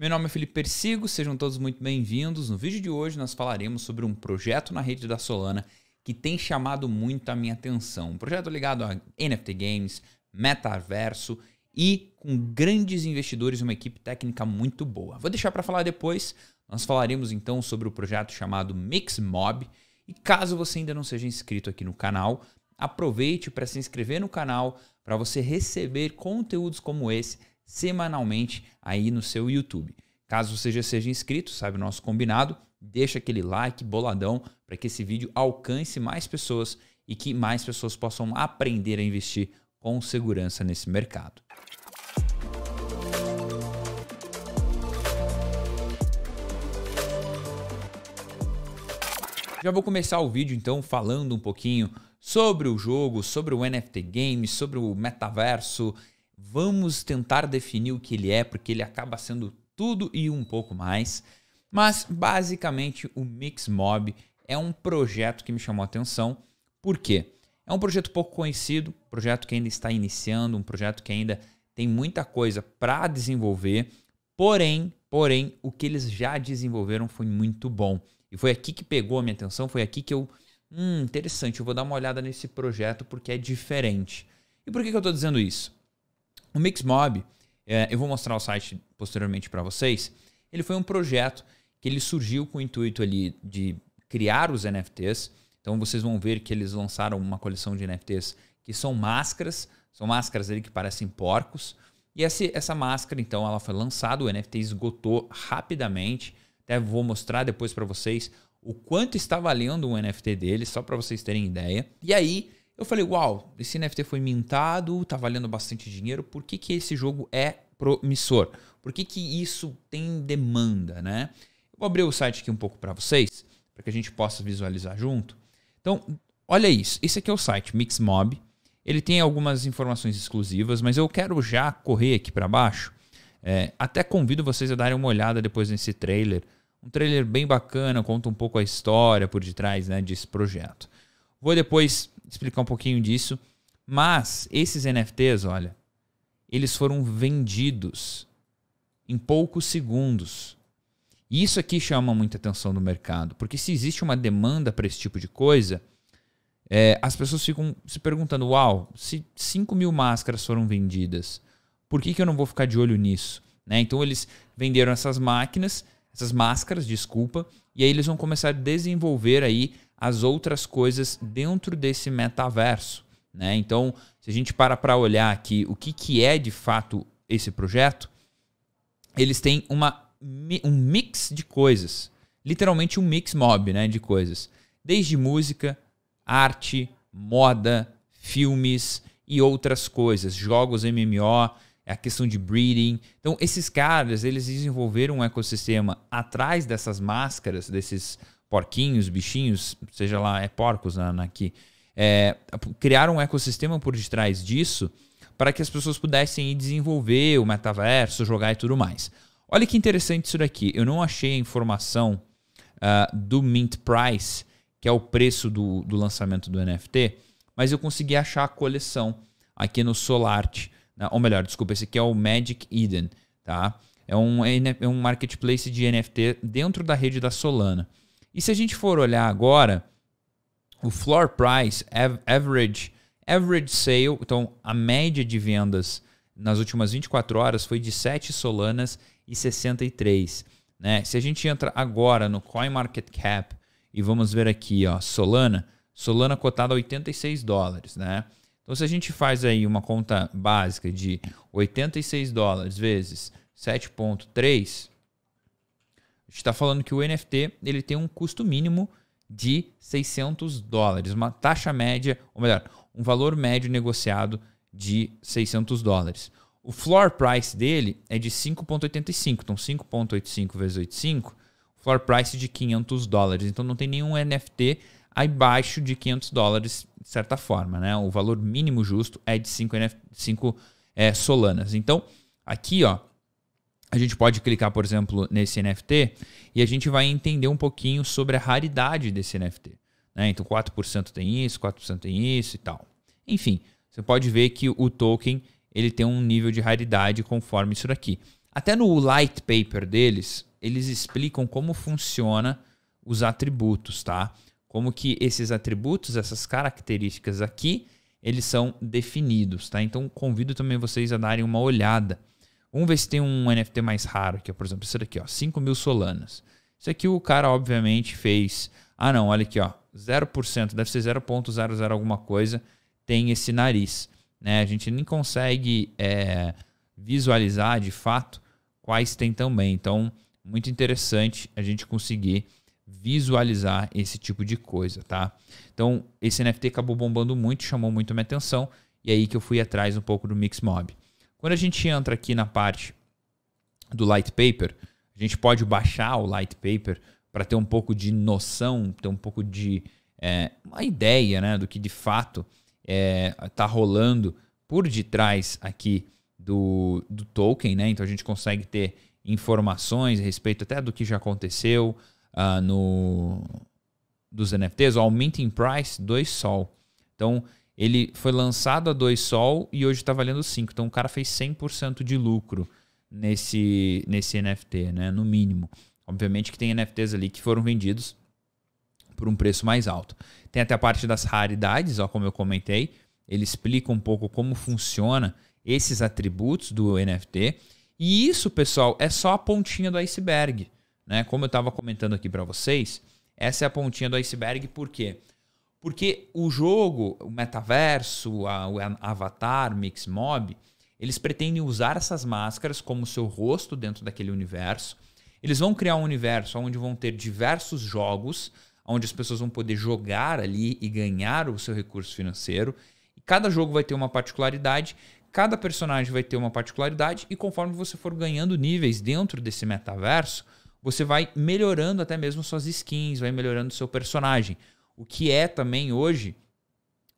Meu nome é Felipe Persigo, sejam todos muito bem-vindos. No vídeo de hoje nós falaremos sobre um projeto na rede da Solana que tem chamado muito a minha atenção. Um projeto ligado a NFT games, metaverso e com grandes investidores e uma equipe técnica muito boa. Vou deixar para falar depois. Nós falaremos então sobre o projeto chamado Mixmob. E caso você ainda não seja inscrito aqui no canal, aproveite para se inscrever no canal para você receber conteúdos como esse semanalmente aí no seu YouTube. Caso você já seja inscrito, sabe o nosso combinado, deixa aquele like boladão para que esse vídeo alcance mais pessoas e que mais pessoas possam aprender a investir com segurança nesse mercado. Já vou começar o vídeo então falando um pouquinho sobre o jogo, sobre o NFT Game, sobre o metaverso Vamos tentar definir o que ele é, porque ele acaba sendo tudo e um pouco mais. Mas basicamente o Mixmob é um projeto que me chamou a atenção. Por quê? É um projeto pouco conhecido, projeto que ainda está iniciando, um projeto que ainda tem muita coisa para desenvolver. Porém, porém, o que eles já desenvolveram foi muito bom. E foi aqui que pegou a minha atenção, foi aqui que eu, hum, interessante, eu vou dar uma olhada nesse projeto porque é diferente. E por que, que eu estou dizendo isso? O Mixmob, é, eu vou mostrar o site posteriormente para vocês, ele foi um projeto que ele surgiu com o intuito ali de criar os NFTs. Então vocês vão ver que eles lançaram uma coleção de NFTs que são máscaras, são máscaras ali que parecem porcos. E essa, essa máscara, então, ela foi lançada, o NFT esgotou rapidamente. Até vou mostrar depois para vocês o quanto está valendo um NFT dele, só para vocês terem ideia. E aí, eu falei, uau, esse NFT foi mintado, tá valendo bastante dinheiro, por que, que esse jogo é promissor? Por que, que isso tem demanda, né? Eu vou abrir o site aqui um pouco para vocês, para que a gente possa visualizar junto. Então, olha isso, esse aqui é o site Mixmob, ele tem algumas informações exclusivas, mas eu quero já correr aqui para baixo. É, até convido vocês a darem uma olhada depois nesse trailer. Um trailer bem bacana, conta um pouco a história por detrás né, desse projeto. Vou depois explicar um pouquinho disso. Mas esses NFTs, olha, eles foram vendidos em poucos segundos. E isso aqui chama muita atenção do mercado, porque se existe uma demanda para esse tipo de coisa, é, as pessoas ficam se perguntando: uau, se 5 mil máscaras foram vendidas, por que, que eu não vou ficar de olho nisso? Né? Então eles venderam essas máquinas, essas máscaras, desculpa, e aí eles vão começar a desenvolver aí as outras coisas dentro desse metaverso. Né? Então, se a gente para para olhar aqui o que, que é de fato esse projeto, eles têm uma, um mix de coisas. Literalmente um mix mob né, de coisas. Desde música, arte, moda, filmes e outras coisas. Jogos MMO, a questão de breeding. Então, esses caras, eles desenvolveram um ecossistema atrás dessas máscaras, desses porquinhos, bichinhos, seja lá, é porcos na, na aqui, é, criar um ecossistema por detrás disso para que as pessoas pudessem desenvolver o metaverso, jogar e tudo mais. Olha que interessante isso daqui. Eu não achei a informação uh, do Mint Price, que é o preço do, do lançamento do NFT, mas eu consegui achar a coleção aqui no Solart. Né? Ou melhor, desculpa, esse aqui é o Magic Eden, tá? É um, é, é um marketplace de NFT dentro da rede da Solana. E se a gente for olhar agora, o floor price, average, average sale, então a média de vendas nas últimas 24 horas foi de 7 solanas e 63. Né? Se a gente entra agora no CoinMarketCap e vamos ver aqui, ó, Solana, Solana cotada a 86 dólares, né? Então se a gente faz aí uma conta básica de 86 dólares vezes 7.3, está falando que o NFT ele tem um custo mínimo de 600 dólares, uma taxa média, ou melhor, um valor médio negociado de 600 dólares. O floor price dele é de 5.85, então 5.85 vezes 85, floor price de 500 dólares. Então não tem nenhum NFT abaixo de 500 dólares, de certa forma, né? O valor mínimo justo é de 5, é, solanas. Então aqui, ó, a gente pode clicar, por exemplo, nesse NFT e a gente vai entender um pouquinho sobre a raridade desse NFT. Né? Então, 4% tem isso, 4% tem isso e tal. Enfim, você pode ver que o token ele tem um nível de raridade conforme isso daqui. Até no light paper deles, eles explicam como funciona os atributos, tá? Como que esses atributos, essas características aqui, eles são definidos, tá? Então convido também vocês a darem uma olhada. Vamos ver se tem um NFT mais raro aqui, por exemplo, esse daqui, ó, 5 mil solanas. Isso aqui o cara obviamente fez. Ah, não, olha aqui, ó, 0%, deve ser 0.00 alguma coisa, tem esse nariz. Né? A gente nem consegue é, visualizar de fato quais tem também. Então, muito interessante a gente conseguir visualizar esse tipo de coisa, tá? Então, esse NFT acabou bombando muito, chamou muito a minha atenção, e é aí que eu fui atrás um pouco do Mixmob. Quando a gente entra aqui na parte do light paper, a gente pode baixar o light paper para ter um pouco de noção, ter um pouco de é, uma ideia né, do que de fato está é, tá rolando por detrás aqui do, do token, né? Então a gente consegue ter informações a respeito até do que já aconteceu uh, no dos NFTs, o aumento em price 2 sol. Então ele foi lançado a 2 sol e hoje está valendo 5. Então o cara fez 100% de lucro nesse, nesse NFT, né? No mínimo. Obviamente que tem NFTs ali que foram vendidos por um preço mais alto. Tem até a parte das raridades, ó, como eu comentei. Ele explica um pouco como funciona esses atributos do NFT. E isso, pessoal, é só a pontinha do iceberg. Né? Como eu estava comentando aqui para vocês, essa é a pontinha do iceberg, por quê? Porque porque o jogo, o metaverso, a, o Avatar, Mixmob, eles pretendem usar essas máscaras como seu rosto dentro daquele universo. Eles vão criar um universo onde vão ter diversos jogos, onde as pessoas vão poder jogar ali e ganhar o seu recurso financeiro. E cada jogo vai ter uma particularidade, cada personagem vai ter uma particularidade, e conforme você for ganhando níveis dentro desse metaverso, você vai melhorando até mesmo suas skins, vai melhorando seu personagem. O que é também hoje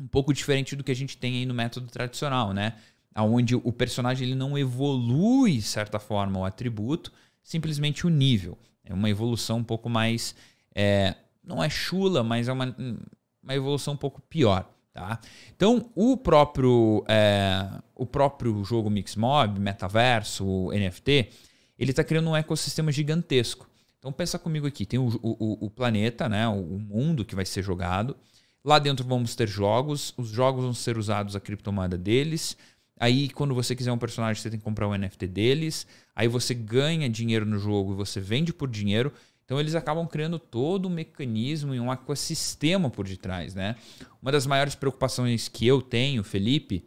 um pouco diferente do que a gente tem aí no método tradicional, né? Onde o personagem ele não evolui, de certa forma, o atributo, simplesmente o nível. É uma evolução um pouco mais. É, não é chula, mas é uma, uma evolução um pouco pior. Tá? Então, o próprio, é, o próprio jogo Mixmob, Metaverso, NFT, ele está criando um ecossistema gigantesco. Então pensa comigo aqui, tem o, o, o planeta, né, o, mundo que vai ser jogado. Lá dentro vamos ter jogos, os jogos vão ser usados a criptomoeda deles. Aí quando você quiser um personagem, você tem que comprar um NFT deles. Aí você ganha dinheiro no jogo e você vende por dinheiro. Então eles acabam criando todo um mecanismo e um ecossistema por detrás, né? Uma das maiores preocupações que eu tenho, Felipe,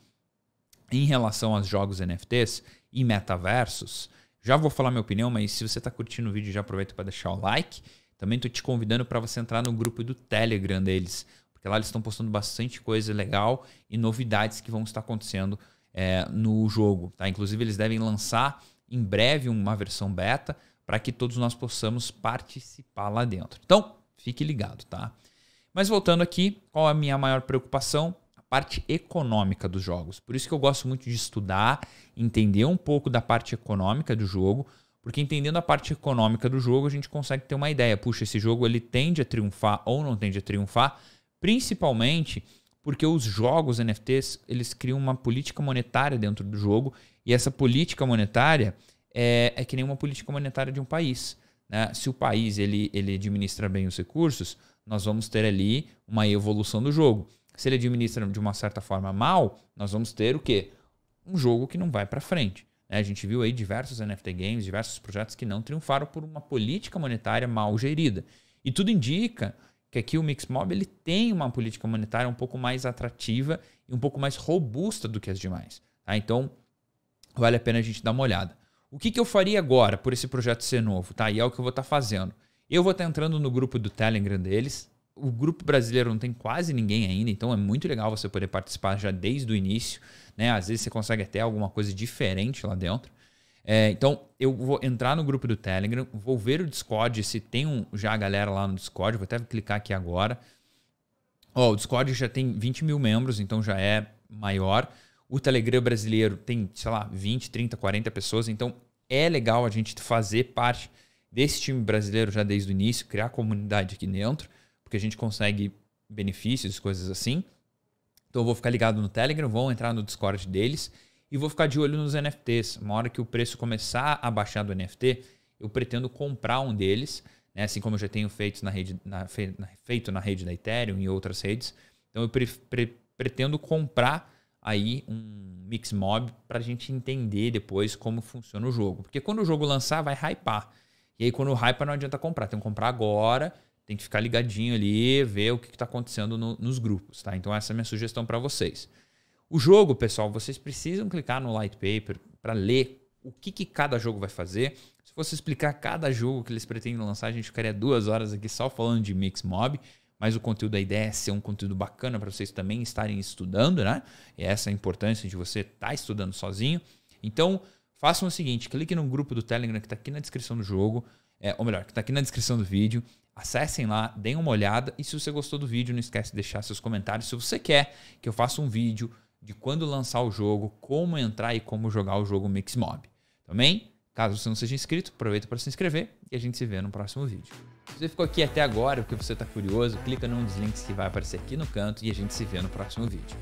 em relação aos jogos NFTs e metaversos, já vou falar minha opinião, mas se você está curtindo o vídeo, já aproveita para deixar o like. Também estou te convidando para você entrar no grupo do Telegram deles, porque lá eles estão postando bastante coisa legal e novidades que vão estar acontecendo é, no jogo. Tá? Inclusive, eles devem lançar em breve uma versão beta para que todos nós possamos participar lá dentro. Então, fique ligado, tá? Mas voltando aqui, qual é a minha maior preocupação? parte econômica dos jogos. Por isso que eu gosto muito de estudar, entender um pouco da parte econômica do jogo, porque entendendo a parte econômica do jogo, a gente consegue ter uma ideia. Puxa, esse jogo ele tende a triunfar ou não tende a triunfar, principalmente porque os jogos NFTs, eles criam uma política monetária dentro do jogo, e essa política monetária é, é que nem uma política monetária de um país. Né? Se o país ele, ele administra bem os recursos, nós vamos ter ali uma evolução do jogo se ele administra de uma certa forma mal, nós vamos ter o quê? Um jogo que não vai para frente. Né? A gente viu aí diversos NFT games, diversos projetos que não triunfaram por uma política monetária mal gerida. E tudo indica que aqui o Mixmob ele tem uma política monetária um pouco mais atrativa e um pouco mais robusta do que as demais. Tá? Então, vale a pena a gente dar uma olhada. O que, que eu faria agora por esse projeto ser novo? Tá? E é o que eu vou estar tá fazendo. Eu vou estar tá entrando no grupo do Telegram deles, o grupo brasileiro não tem quase ninguém ainda, então é muito legal você poder participar já desde o início. Né? Às vezes você consegue até alguma coisa diferente lá dentro. É, então, eu vou entrar no grupo do Telegram, vou ver o Discord, se tem um, já a galera lá no Discord, vou até clicar aqui agora. Ó, o Discord já tem 20 mil membros, então já é maior. O Telegram brasileiro tem, sei lá, 20, 30, 40 pessoas, então é legal a gente fazer parte desse time brasileiro já desde o início, criar comunidade aqui dentro porque a gente consegue benefícios, coisas assim. Então eu vou ficar ligado no Telegram, vou entrar no Discord deles e vou ficar de olho nos NFTs. Uma hora que o preço começar a baixar do NFT, eu pretendo comprar um deles, né? assim como eu já tenho feito na rede, na, feito na rede da Ethereum e outras redes. Então eu pre, pre, pretendo comprar aí um mix mob para a gente entender depois como funciona o jogo, porque quando o jogo lançar vai hypar. E aí quando hypa não adianta comprar, tem que comprar agora tem que ficar ligadinho ali, ver o que está acontecendo no, nos grupos, tá? Então essa é a minha sugestão para vocês. O jogo, pessoal, vocês precisam clicar no light paper para ler o que, que, cada jogo vai fazer. Se fosse explicar cada jogo que eles pretendem lançar, a gente ficaria duas horas aqui só falando de Mix Mob. Mas o conteúdo da ideia é ser um conteúdo bacana para vocês também estarem estudando, né? E essa é a importância de você estar tá estudando sozinho. Então, façam o seguinte: clique no grupo do Telegram que está aqui na descrição do jogo, é, ou melhor, que está aqui na descrição do vídeo. Acessem lá, deem uma olhada e se você gostou do vídeo, não esquece de deixar seus comentários. Se você quer que eu faça um vídeo de quando lançar o jogo, como entrar e como jogar o jogo Mixmob. Também, tá caso você não seja inscrito, aproveita para se inscrever e a gente se vê no próximo vídeo. Se você ficou aqui até agora, porque você está curioso, clica num dos links que vai aparecer aqui no canto e a gente se vê no próximo vídeo.